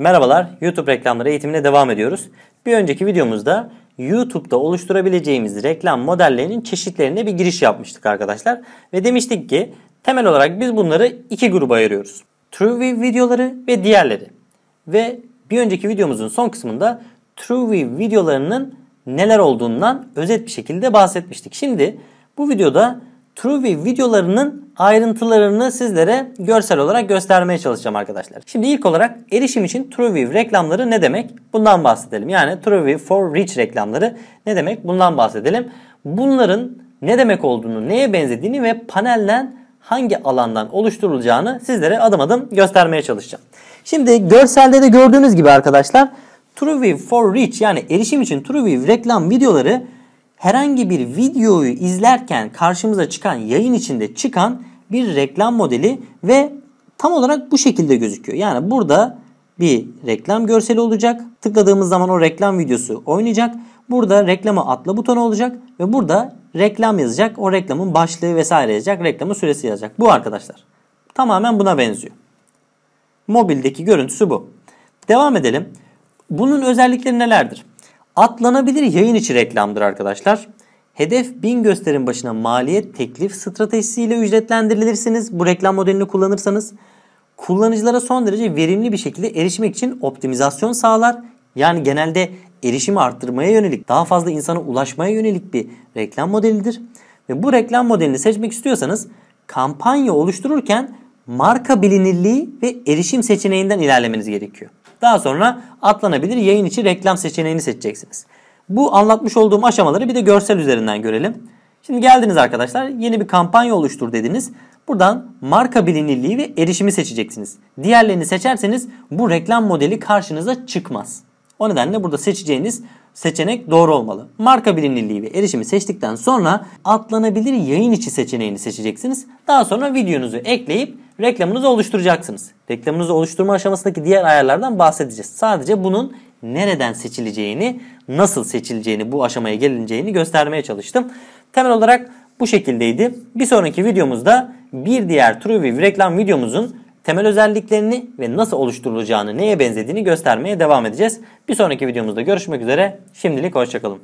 Merhabalar, YouTube reklamları eğitimine devam ediyoruz. Bir önceki videomuzda YouTube'da oluşturabileceğimiz reklam modellerinin çeşitlerine bir giriş yapmıştık arkadaşlar. Ve demiştik ki temel olarak biz bunları iki gruba ayırıyoruz. TrueView videoları ve diğerleri. Ve bir önceki videomuzun son kısmında TrueView videolarının neler olduğundan özet bir şekilde bahsetmiştik. Şimdi bu videoda TrueView videolarının ayrıntılarını sizlere görsel olarak göstermeye çalışacağım arkadaşlar. Şimdi ilk olarak erişim için TrueView reklamları ne demek? Bundan bahsedelim. Yani TrueView for Rich reklamları ne demek? Bundan bahsedelim. Bunların ne demek olduğunu, neye benzediğini ve panelden hangi alandan oluşturulacağını sizlere adım adım göstermeye çalışacağım. Şimdi görselde de gördüğünüz gibi arkadaşlar TrueView for Rich yani erişim için TrueView reklam videoları herhangi bir videoyu izlerken karşımıza çıkan yayın içinde çıkan bir reklam modeli ve tam olarak bu şekilde gözüküyor. Yani burada bir reklam görseli olacak. Tıkladığımız zaman o reklam videosu oynayacak. Burada reklama atla butonu olacak ve burada reklam yazacak. O reklamın başlığı vesaire yazacak. Reklamın süresi yazacak. Bu arkadaşlar. Tamamen buna benziyor. Mobildeki görüntüsü bu. Devam edelim. Bunun özellikleri nelerdir? Atlanabilir yayın içi reklamdır arkadaşlar. Hedef 1000 gösterim başına maliyet teklif stratejisiyle ücretlendirilirsiniz bu reklam modelini kullanırsanız. Kullanıcılara son derece verimli bir şekilde erişmek için optimizasyon sağlar. Yani genelde erişimi arttırmaya yönelik, daha fazla insana ulaşmaya yönelik bir reklam modelidir. Ve bu reklam modelini seçmek istiyorsanız kampanya oluştururken marka bilinirliği ve erişim seçeneğinden ilerlemeniz gerekiyor. Daha sonra atlanabilir yayın içi reklam seçeneğini seçeceksiniz. Bu anlatmış olduğum aşamaları bir de görsel üzerinden görelim. Şimdi geldiniz arkadaşlar yeni bir kampanya oluştur dediniz. Buradan marka bilinirliği ve erişimi seçeceksiniz. Diğerlerini seçerseniz bu reklam modeli karşınıza çıkmaz. O nedenle burada seçeceğiniz seçenek doğru olmalı. Marka bilinirliği ve erişimi seçtikten sonra atlanabilir yayın içi seçeneğini seçeceksiniz. Daha sonra videonuzu ekleyip reklamınızı oluşturacaksınız. Reklamınızı oluşturma aşamasındaki diğer ayarlardan bahsedeceğiz. Sadece bunun nereden seçileceğini, nasıl seçileceğini, bu aşamaya gelineceğini göstermeye çalıştım. Temel olarak bu şekildeydi. Bir sonraki videomuzda bir diğer TrueView reklam videomuzun temel özelliklerini ve nasıl oluşturulacağını, neye benzediğini göstermeye devam edeceğiz. Bir sonraki videomuzda görüşmek üzere. Şimdilik hoşçakalın.